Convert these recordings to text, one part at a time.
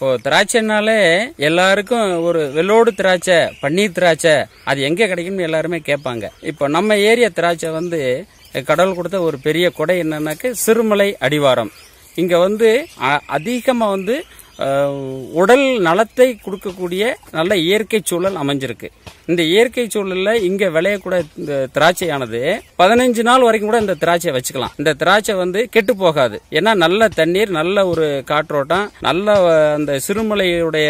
இப்போ திராட்சைனாலே எல்லாருக்கும் ஒரு வெள்ளோடு திராட்சை பன்னீர் திராட்சை அது எங்கே கிடைக்கும்னு எல்லாருமே கேட்பாங்க இப்போ நம்ம ஏரியா திராட்சை வந்து கடவுள் கொடுத்த ஒரு பெரிய கொடை என்னன்னாக்க சிறுமலை அடிவாரம் இங்கே வந்து அதிகமாக வந்து உடல் நலத்தை கொடுக்கக்கூடிய நல்ல இயற்கை சூழல் அமைஞ்சிருக்கு இந்த இயற்கை சூழலில் இங்கே விளையக்கூட இந்த திராட்சையானது பதினஞ்சு நாள் வரைக்கும் கூட இந்த திராட்சையை வச்சுக்கலாம் இந்த திராட்சை வந்து கெட்டு போகாது ஏன்னா நல்ல தண்ணீர் நல்ல ஒரு காற்றோட்டம் நல்ல அந்த சிறுமலையுடைய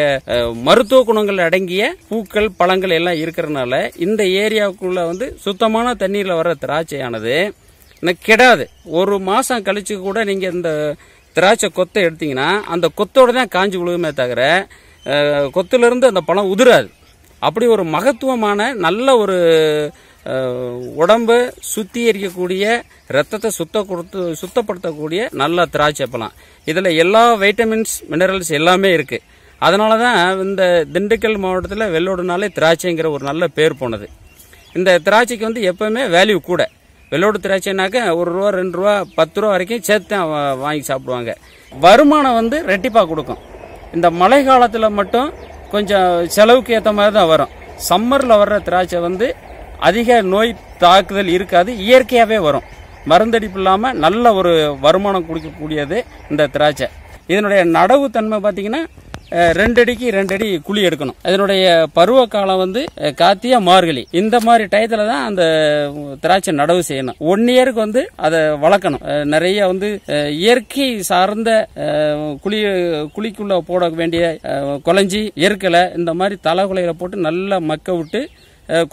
மருத்துவ குணங்கள் அடங்கிய பூக்கள் பழங்கள் எல்லாம் இருக்கிறதுனால இந்த ஏரியாவுக்குள்ள வந்து சுத்தமான தண்ணீரில் வர திராட்சையானது கெடாது ஒரு மாதம் கழிச்சு கூட நீங்கள் இந்த திராட்சை கொத்தை எடுத்தீங்கன்னா அந்த கொத்தோட தான் காஞ்சி விழுகுமே தவிர கொத்துலேருந்து அந்த பழம் உதிராது அப்படி ஒரு மகத்துவமான நல்ல ஒரு உடம்பு எரிக்கக்கூடிய ரத்தத்தை சுத்த கொடுத்து சுத்தப்படுத்தக்கூடிய நல்ல திராட்சை பழம் இதில் எல்லா வைட்டமின்ஸ் மினரல்ஸ் எல்லாமே இருக்குது அதனால தான் இந்த திண்டுக்கல் மாவட்டத்தில் வெள்ளோடுனாலே திராட்சைங்கிற ஒரு நல்ல பேர் போனது இந்த திராட்சைக்கு வந்து எப்பவுமே வேல்யூ கூட வெள்ளோடு திராட்சைனாக்கா ஒரு ரூபா ரெண்டு ரூபா பத்து ரூபா வரைக்கும் சேர்த்து வாங்கி சாப்பிடுவாங்க வருமானம் வந்து ரெட்டிப்பாக கொடுக்கும் இந்த மழை காலத்தில் மட்டும் கொஞ்சம் செலவுக்கு ஏற்ற மாதிரி தான் வரும் சம்மரில் வர்ற திராட்சை வந்து அதிக நோய் தாக்குதல் இருக்காது இயற்கையாகவே வரும் மருந்தடிப்பு இல்லாமல் நல்ல ஒரு வருமானம் கொடுக்கக்கூடியது இந்த திராட்சை இதனுடைய நடவு தன்மை பார்த்திங்கன்னா ரெண்டு அடிக்கு ரெண்டு அடி குழி எடுக்கணும் அதனுடைய பருவ காலம் வந்து காத்தியா மார்கழி இந்த மாதிரி டயத்துல தான் அந்த திராட்சை நடவு செய்யணும் ஒன் இயருக்கு வந்து அதை வளர்க்கணும் நிறைய வந்து இயற்கை சார்ந்த குழி குழிக்குள்ள போட வேண்டிய கொலைஞ்சி எருக்கலை இந்த மாதிரி தலை குலையில போட்டு நல்லா மக்க விட்டு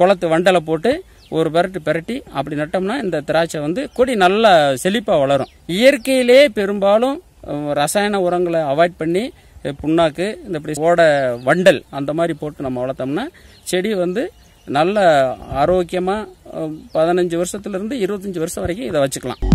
குளத்து வண்டலை போட்டு ஒரு பரட்டு பரட்டி அப்படி நட்டோம்னா இந்த திராட்சை வந்து கொடி நல்லா செழிப்பாக வளரும் இயற்கையிலே பெரும்பாலும் ரசாயன உரங்களை அவாய்ட் பண்ணி புண்ணாக்கு இந்த இப்படி ஓட வண்டல் அந்த மாதிரி போட்டு நம்ம வளர்த்தோம்னா செடி வந்து நல்ல ஆரோக்கியமாக பதினஞ்சு வருஷத்துலேருந்து இருபத்தஞ்சி வருஷம் வரைக்கும் இதை வச்சுக்கலாம்